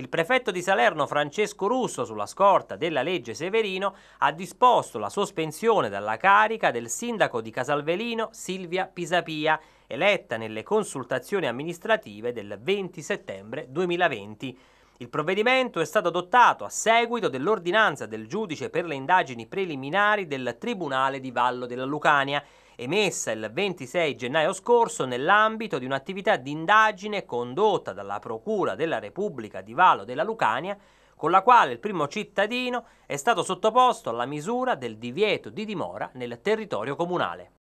Il prefetto di Salerno Francesco Russo, sulla scorta della legge Severino, ha disposto la sospensione dalla carica del sindaco di Casalvelino Silvia Pisapia, eletta nelle consultazioni amministrative del 20 settembre 2020. Il provvedimento è stato adottato a seguito dell'ordinanza del giudice per le indagini preliminari del Tribunale di Vallo della Lucania, emessa il 26 gennaio scorso nell'ambito di un'attività di indagine condotta dalla Procura della Repubblica di Vallo della Lucania con la quale il primo cittadino è stato sottoposto alla misura del divieto di dimora nel territorio comunale.